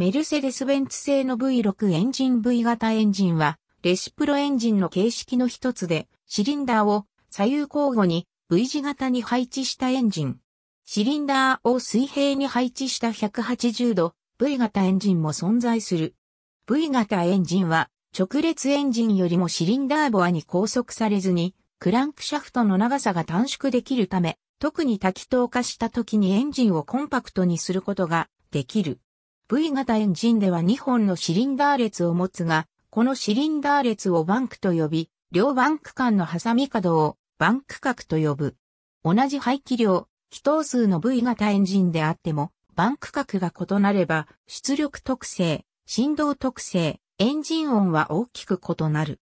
メルセデス・ベンツ製の V6 エンジン V 型エンジンは、レシプロエンジンの形式の一つで、シリンダーを左右交互に V 字型に配置したエンジン。シリンダーを水平に配置した180度 V 型エンジンも存在する。V 型エンジンは直列エンジンよりもシリンダーボアに拘束されずに、クランクシャフトの長さが短縮できるため、特に多気筒化した時にエンジンをコンパクトにすることができる。V 型エンジンでは2本のシリンダー列を持つが、このシリンダー列をバンクと呼び、両バンク間の挟み角をバンク角と呼ぶ。同じ排気量、気筒数の V 型エンジンであっても、バンク角が異なれば、出力特性、振動特性、エンジン音は大きく異なる。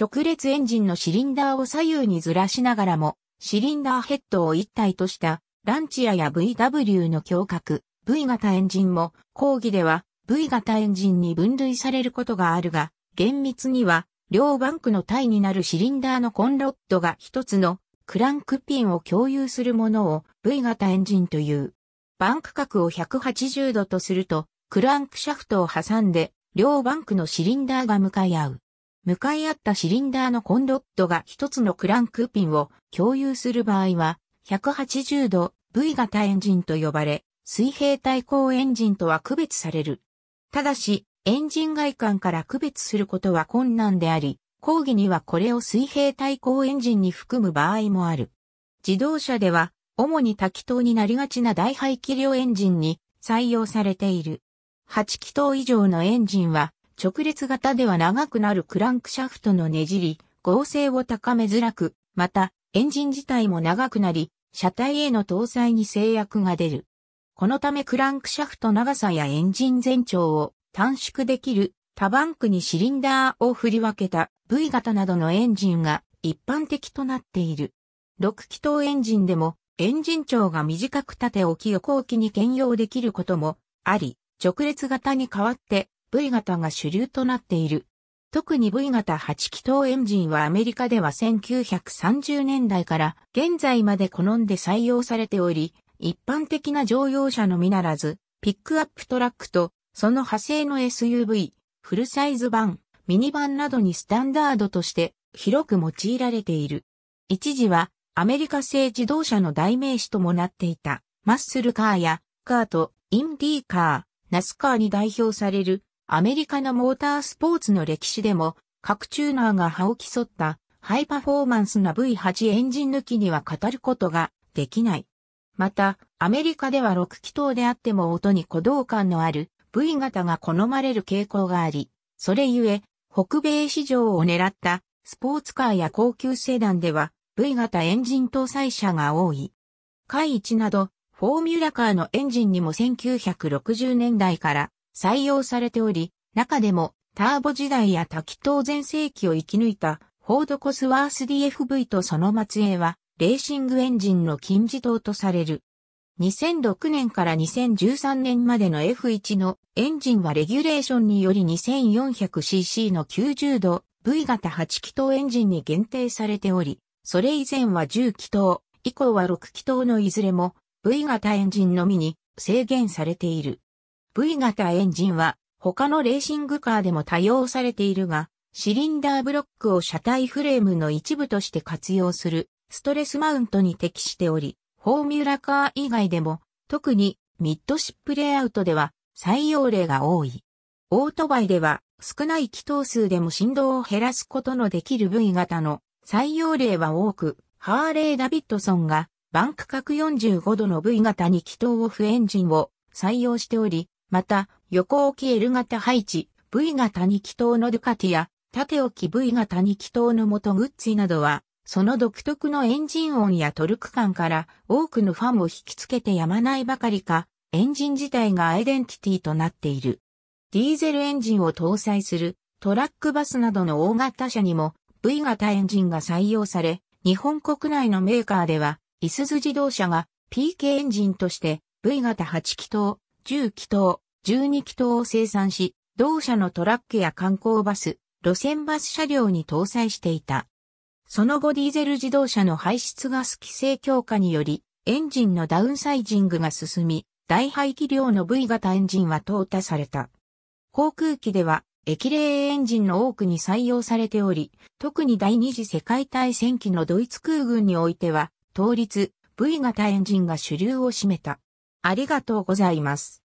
直列エンジンのシリンダーを左右にずらしながらも、シリンダーヘッドを一体とした、ランチアや VW の強角、V 型エンジンも、講義では V 型エンジンに分類されることがあるが、厳密には、両バンクの体になるシリンダーのコンロッドが一つのクランクピンを共有するものを V 型エンジンという。バンク角を180度とすると、クランクシャフトを挟んで、両バンクのシリンダーが向かい合う。向かい合ったシリンダーのコンロッドが一つのクランクピンを共有する場合は、180度 V 型エンジンと呼ばれ、水平対向エンジンとは区別される。ただし、エンジン外観から区別することは困難であり、講義にはこれを水平対向エンジンに含む場合もある。自動車では、主に多気筒になりがちな大排気量エンジンに採用されている。8気筒以上のエンジンは、直列型では長くなるクランクシャフトのねじり、合成を高めづらく、また、エンジン自体も長くなり、車体への搭載に制約が出る。このためクランクシャフト長さやエンジン全長を短縮できる多バンクにシリンダーを振り分けた V 型などのエンジンが一般的となっている。6気筒エンジンでもエンジン長が短く縦置き横置きに兼用できることもあり、直列型に代わって V 型が主流となっている。特に V 型8気筒エンジンはアメリカでは1930年代から現在まで好んで採用されており、一般的な乗用車のみならず、ピックアップトラックと、その派生の SUV、フルサイズ版、ミニ版などにスタンダードとして広く用いられている。一時はアメリカ製自動車の代名詞ともなっていたマッスルカーやカート、インディーカー、ナスカーに代表されるアメリカのモータースポーツの歴史でも各チューナーが歯を競ったハイパフォーマンスな V8 エンジン抜きには語ることができない。また、アメリカでは6気筒であっても音に鼓動感のある V 型が好まれる傾向があり、それゆえ、北米市場を狙ったスポーツカーや高級セダンでは V 型エンジン搭載車が多い。海一など、フォーミュラカーのエンジンにも1960年代から採用されており、中でもターボ時代や多気筒全盛期を生き抜いたフォードコスワース DFV とその末裔はレーシングエンジンの金字塔とされる。2006年から2013年までの F1 のエンジンはレギュレーションにより 2400cc の90度 V 型8気筒エンジンに限定されており、それ以前は10気筒、以降は6気筒のいずれも V 型エンジンのみに制限されている。V 型エンジンは他のレーシングカーでも多用されているが、シリンダーブロックを車体フレームの一部として活用するストレスマウントに適しており、フォーミュラカー以外でも、特にミッドシップレイアウトでは採用例が多い。オートバイでは少ない気筒数でも振動を減らすことのできる V 型の採用例は多く、ハーレー・ダビッドソンがバンク角45度の V 型に気筒オフエンジンを採用しており、また横置き L 型配置、V 型に気筒のドゥカティや縦置き V 型に気筒の元グッズなどはその独特のエンジン音やトルク感から多くのファンを引きつけてやまないばかりか、エンジン自体がアイデンティティとなっている。ディーゼルエンジンを搭載するトラックバスなどの大型車にも V 型エンジンが採用され、日本国内のメーカーでは、イスズ自動車が PK エンジンとして V 型8気筒、10気筒、12気筒を生産し、同社のトラックや観光バス、路線バス車両に搭載していた。その後ディーゼル自動車の排出ガス規制強化により、エンジンのダウンサイジングが進み、大排気量の V 型エンジンは淘汰された。航空機では、液冷エンジンの多くに採用されており、特に第二次世界大戦期のドイツ空軍においては、倒立 V 型エンジンが主流を占めた。ありがとうございます。